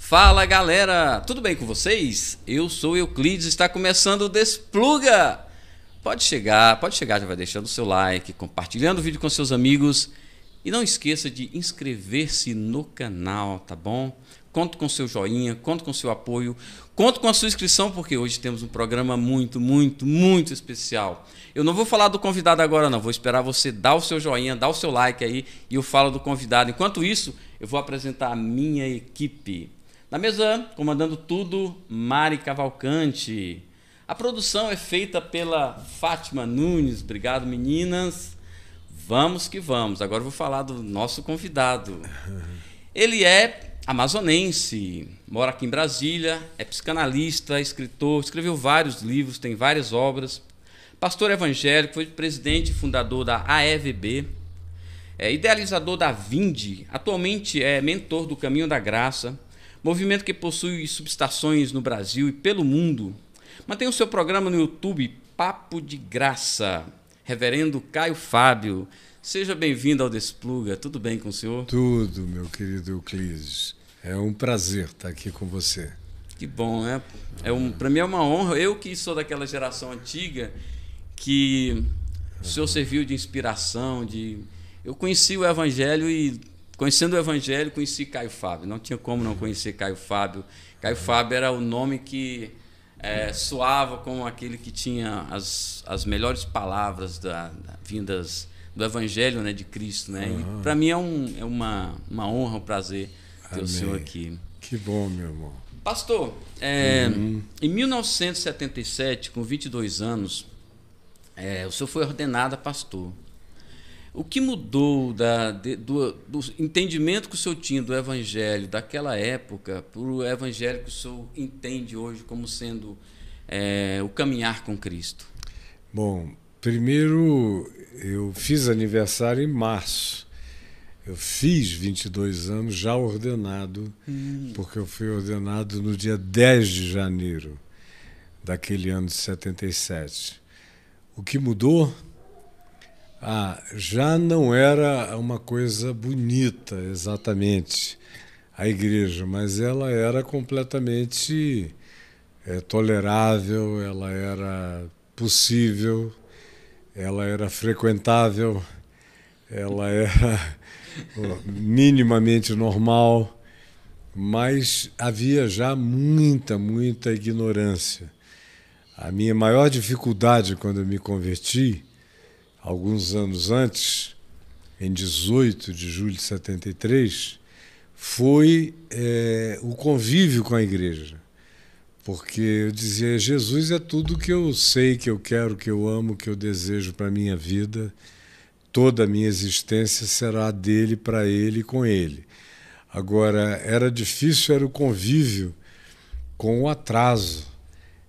Fala galera, tudo bem com vocês? Eu sou Euclides, está começando o Despluga. Pode chegar, pode chegar, já vai deixando o seu like, compartilhando o vídeo com seus amigos e não esqueça de inscrever-se no canal, tá bom? Conto com seu joinha, conto com seu apoio, conto com a sua inscrição porque hoje temos um programa muito, muito, muito especial. Eu não vou falar do convidado agora não, vou esperar você dar o seu joinha, dar o seu like aí e eu falo do convidado. Enquanto isso, eu vou apresentar a minha equipe. Na mesa, comandando tudo, Mari Cavalcante. A produção é feita pela Fátima Nunes. Obrigado, meninas. Vamos que vamos. Agora vou falar do nosso convidado. Ele é amazonense, mora aqui em Brasília, é psicanalista, escritor, escreveu vários livros, tem várias obras. Pastor evangélico, foi presidente e fundador da AEVB, é idealizador da Vinde, atualmente é mentor do Caminho da Graça movimento que possui subestações no Brasil e pelo mundo. Mantém o seu programa no YouTube Papo de Graça. Reverendo Caio Fábio, seja bem-vindo ao Despluga. Tudo bem com o senhor? Tudo, meu querido Euclides. É um prazer estar aqui com você. Que bom, né? É um, para mim é uma honra. Eu que sou daquela geração antiga que o senhor serviu de inspiração, de eu conheci o evangelho e Conhecendo o Evangelho, conheci Caio Fábio. Não tinha como não conhecer Caio Fábio. Caio uhum. Fábio era o nome que é, soava como aquele que tinha as, as melhores palavras da, da vindas do Evangelho né, de Cristo. Né? Uhum. Para mim é, um, é uma, uma honra, um prazer ter Amém. o senhor aqui. Que bom, meu irmão. Pastor, é, uhum. em 1977, com 22 anos, é, o senhor foi ordenado a pastor. O que mudou da, de, do, do, entendimento que o senhor tinha do evangelho daquela época para o evangelho que o senhor entende hoje como sendo é, o caminhar com Cristo? Bom, primeiro eu fiz aniversário em março. Eu fiz 22 anos já ordenado, hum. porque eu fui ordenado no dia 10 de janeiro daquele ano de 77. O que mudou? ah, já não era uma coisa bonita exatamente a igreja, mas ela era completamente é, tolerável, ela era possível, ela era frequentável, ela era minimamente normal, mas havia já muita, muita ignorância. A minha maior dificuldade quando eu me converti alguns anos antes, em 18 de julho de 73, foi é, o convívio com a igreja. Porque eu dizia, Jesus é tudo que eu sei, que eu quero, que eu amo, que eu desejo para a minha vida. Toda a minha existência será dele, para ele, com ele. Agora, era difícil, era o convívio com o atraso.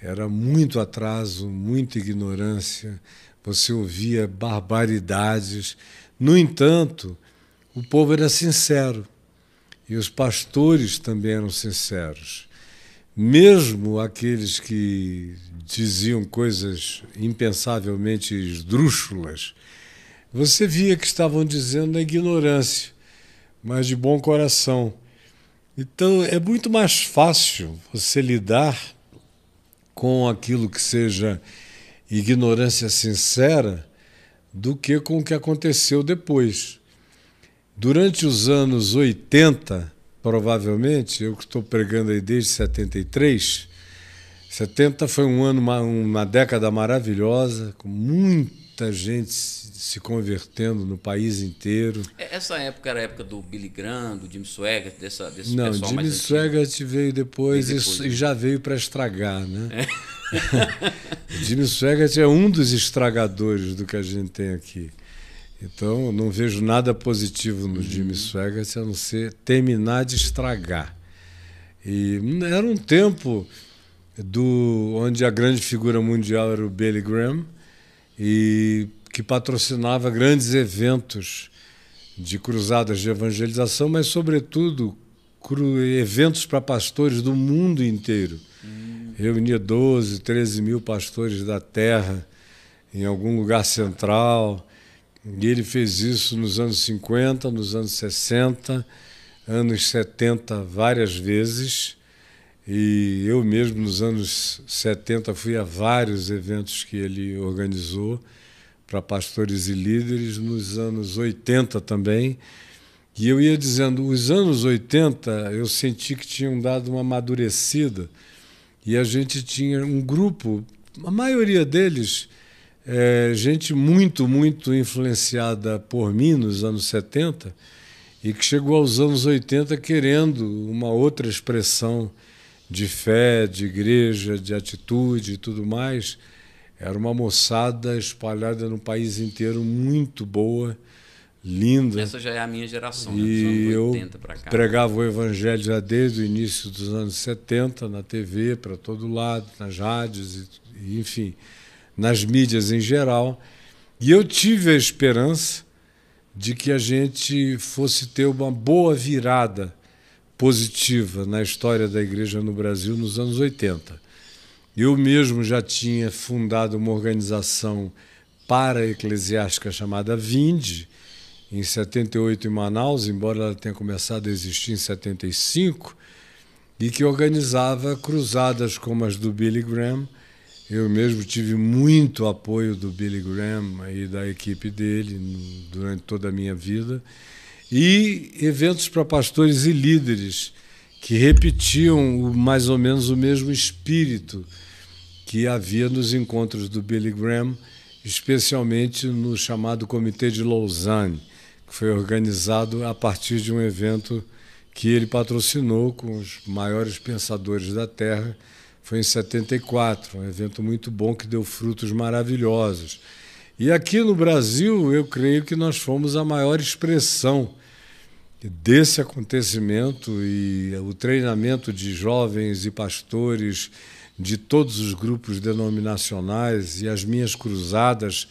Era muito atraso, muita ignorância, você ouvia barbaridades. No entanto, o povo era sincero e os pastores também eram sinceros. Mesmo aqueles que diziam coisas impensavelmente esdrúxulas, você via que estavam dizendo a ignorância, mas de bom coração. Então é muito mais fácil você lidar com aquilo que seja ignorância sincera do que com o que aconteceu depois. Durante os anos 80, provavelmente, eu que estou pregando aí desde 73, 70 foi um ano, uma, uma década maravilhosa, com muito muita gente se convertendo no país inteiro. É, essa época era a época do Billy Graham, do Jim Swaggart, dessa, desse Não, pessoal Jimmy mais Swaggart veio depois, veio depois e, né? já veio para estragar, né? É. Jimmy Swaggart é um dos estragadores do que a gente tem aqui. Então, não vejo nada positivo no uhum. Jimmy Swaggart a não ser terminar de estragar. E era um tempo do onde a grande figura mundial era o Billy Graham, e que patrocinava grandes eventos de cruzadas de evangelização, mas, sobretudo, eventos para pastores do mundo inteiro. Hum. Reunia 12, 13 mil pastores da terra em algum lugar central. E ele fez isso nos anos 50, nos anos 60, anos 70, várias vezes. E eu mesmo, nos anos 70, fui a vários eventos que ele organizou para pastores e líderes, nos anos 80 também. E eu ia dizendo, os anos 80 eu senti que tinham dado uma amadurecida e a gente tinha um grupo, a maioria deles, é, gente muito, muito influenciada por mim nos anos 70 e que chegou aos anos 80 querendo uma outra expressão de fé, de igreja, de atitude e tudo mais. Era uma moçada espalhada no país inteiro, muito boa, linda. Essa já é a minha geração, né? e né? eu pregava o evangelho já desde o início dos anos 70 na TV, para todo lado, nas rádios, enfim, nas mídias em geral. E eu tive a esperança de que a gente fosse ter uma boa virada positiva na história da igreja no Brasil nos anos 80. Eu mesmo já tinha fundado uma organização para eclesiástica chamada Vinde, em 78 em Manaus, embora ela tenha começado a existir em 75, e que organizava cruzadas como as do Billy Graham. Eu mesmo tive muito apoio do Billy Graham e da equipe dele durante toda a minha vida e eventos para pastores e líderes que repetiam o, mais ou menos o mesmo espírito que havia nos encontros do Billy Graham, especialmente no chamado Comitê de Lausanne, que foi organizado a partir de um evento que ele patrocinou com os maiores pensadores da Terra. Foi em 74, um evento muito bom que deu frutos maravilhosos. E aqui no Brasil, eu creio que nós fomos a maior expressão desse acontecimento e o treinamento de jovens e pastores de todos os grupos denominacionais e as minhas cruzadas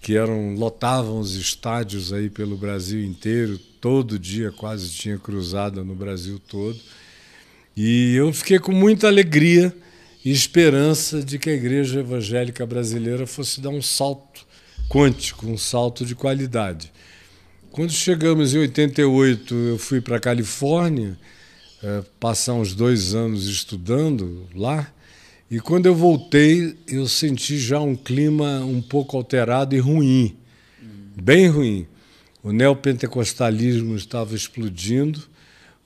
que eram lotavam os estádios aí pelo Brasil inteiro, todo dia quase tinha cruzada no Brasil todo. E eu fiquei com muita alegria e esperança de que a igreja evangélica brasileira fosse dar um salto quântico, um salto de qualidade. Quando chegamos em 88, eu fui para a Califórnia, é, passar uns dois anos estudando lá. E quando eu voltei, eu senti já um clima um pouco alterado e ruim, bem ruim. O neopentecostalismo estava explodindo,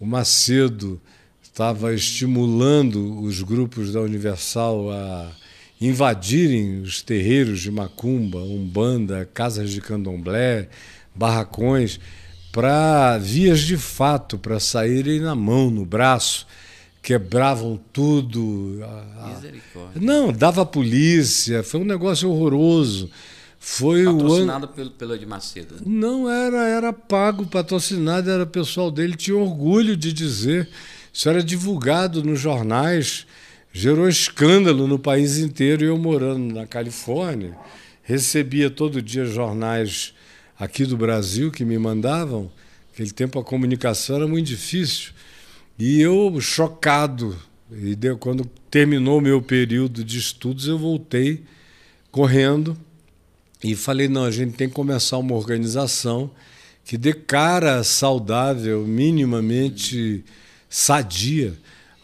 o Macedo estava estimulando os grupos da Universal a invadirem os terreiros de macumba, umbanda, casas de candomblé, barracões, para vias de fato, para saírem na mão, no braço. Quebravam tudo. Misericórdia. Não, dava a polícia, foi um negócio horroroso. Foi patrocinado o an... pelo, pelo Ed Macedo. Não era, era pago, patrocinado, era pessoal dele, tinha orgulho de dizer. Isso era divulgado nos jornais, gerou escândalo no país inteiro. E eu morando na Califórnia, recebia todo dia jornais aqui do Brasil que me mandavam. Naquele tempo a comunicação era muito difícil. E eu, chocado, e deu, quando terminou meu período de estudos, eu voltei correndo e falei: não, a gente tem que começar uma organização que dê cara saudável, minimamente sadia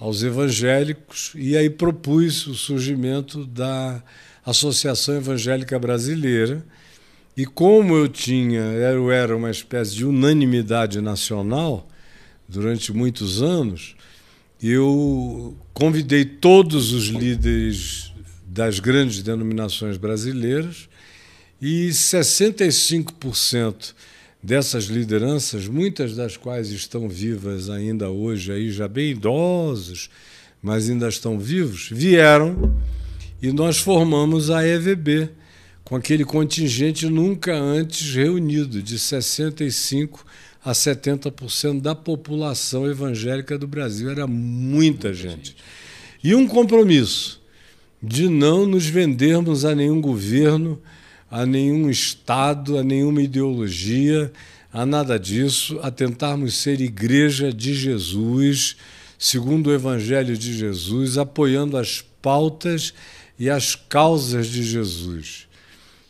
aos evangélicos. E aí propus o surgimento da Associação Evangélica Brasileira e como eu tinha, eu era uma espécie de unanimidade nacional durante muitos anos, eu convidei todos os líderes das grandes denominações brasileiras e 65% dessas lideranças, muitas das quais estão vivas ainda hoje, aí já bem idosos, mas ainda estão vivos, vieram e nós formamos a EVB, com aquele contingente nunca antes reunido, de 65% a 70% da população evangélica do Brasil. Era muita, muita gente. gente. E um compromisso de não nos vendermos a nenhum governo, a nenhum Estado, a nenhuma ideologia, a nada disso, a tentarmos ser igreja de Jesus, segundo o Evangelho de Jesus, apoiando as pautas e as causas de Jesus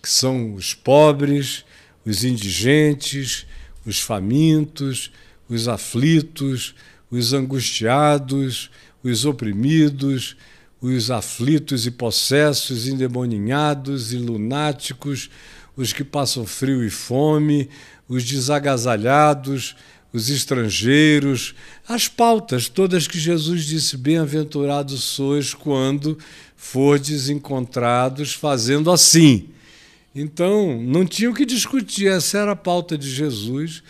que são os pobres, os indigentes, os famintos, os aflitos, os angustiados, os oprimidos, os aflitos e possessos, endemoninhados e lunáticos, os que passam frio e fome, os desagasalhados, os estrangeiros, as pautas todas que Jesus disse: Bem-aventurados sois quando fordes encontrados fazendo assim. Então, não tinha o que discutir, essa era a pauta de Jesus